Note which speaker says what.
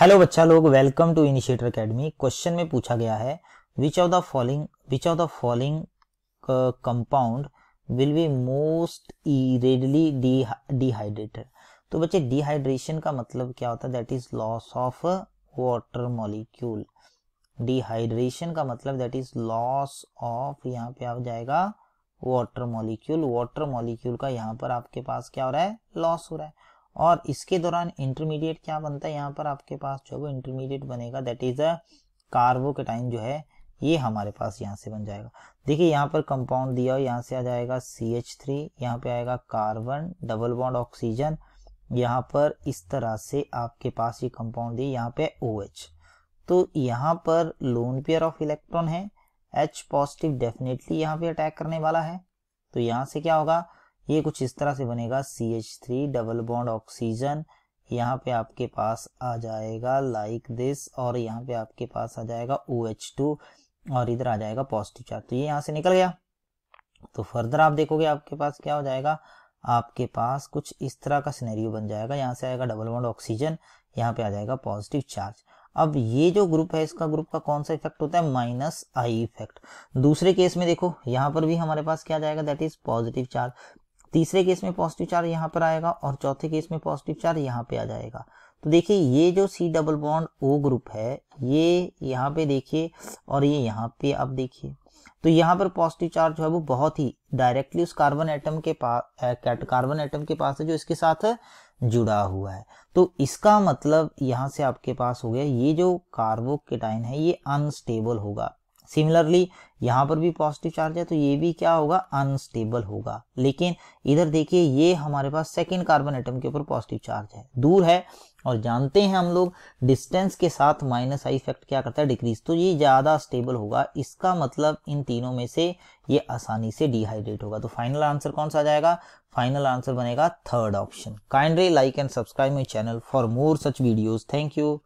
Speaker 1: hello बच्चा लोग welcome to initiator academy question में पूछा गया है which of the following which of the following compound will be most readily dehydrated तो बच्चे डिहाइड्रेशन का मतलब क्या होता है that is loss of water molecule dehydration का मतलब दैट इज लॉस ऑफ यहाँ पे आ जाएगा वाटर मॉलिक्यूल वाटर मॉलिक्यूल का यहाँ पर आपके पास क्या हो रहा है लॉस हो रहा है और इसके दौरान इंटरमीडिएट क्या बनता है यहाँ पर आपके पास जो इंटरमीडिएट बनेगा दैट इज अ कार्बोकेटाइन जो है ये हमारे पास यहाँ से बन जाएगा देखिए यहाँ पर कंपाउंड दिया हो यहाँ से आ जाएगा सी एच थ्री यहाँ पे आएगा कार्बन डबल बॉन्ड ऑक्सीजन यहाँ पर इस तरह से आपके पास ये कंपाउंड दिए यहाँ पे ओ एच तो यहाँ पर लोन पेयर ऑफ इलेक्ट्रॉन है एच पॉजिटिव डेफिनेटली यहाँ पे अटैक करने वाला है तो यहाँ से क्या होगा ये कुछ इस तरह से बनेगा C H three double bond oxygen यहाँ पे आपके पास आ जाएगा लाइक like दिस और यहाँ पे आपके पास आ जाएगा ओ एच टू और इधर आ जाएगा पॉजिटिव चार्ज तो ये यहाँ से निकल गया तो फर्दर आप देखोगे आपके पास क्या हो जाएगा आपके पास कुछ इस तरह का सिनेरियो बन जाएगा यहाँ से आएगा डबल बॉन्ड ऑक्सीजन यहाँ पे आ जाएगा पॉजिटिव चार्ज अब ये जो ग्रुप है इसका ग्रुप का कौन सा इफेक्ट होता है माइनस आई इफेक्ट दूसरे केस में देखो यहाँ पर भी हमारे पास क्या जाएगा दैट इज पॉजिटिव चार्ज तीसरे केस में पॉजिटिव चार्ज यहाँ पर आएगा और चौथे केस में पॉजिटिव चार्ज यहाँ पे आ जाएगा तो देखिए ये जो C double bond O group है ये यहाँ पे देखिए और ये यहाँ पे आप देखिए तो यहाँ पर पॉजिटिव चार्ज जो है वो बहुत ही डायरेक्टली उस कार्बन एटम के पास कार्बन एटम के पास है जो इसके साथ जुड़ा हुआ है तो इसका मतलब यहाँ से आपके पास हो गया ये जो कार्बोकेटाइन है ये अनस्टेबल होगा सिमिलरली यहाँ पर भी पॉजिटिव चार्ज है तो ये भी क्या होगा अनस्टेबल होगा लेकिन इधर देखिए ये हमारे पास सेकेंड कार्बन आइटम के ऊपर पॉजिटिव चार्ज है दूर है और जानते हैं हम लोग डिस्टेंस के साथ माइनस आई इफेक्ट क्या करता है डिक्रीज तो ये ज़्यादा स्टेबल होगा इसका मतलब इन तीनों में से ये आसानी से डिहाइड्रेट होगा तो फाइनल आंसर कौन सा आ जाएगा फाइनल आंसर बनेगा third option kindly like and subscribe my channel for more such videos thank you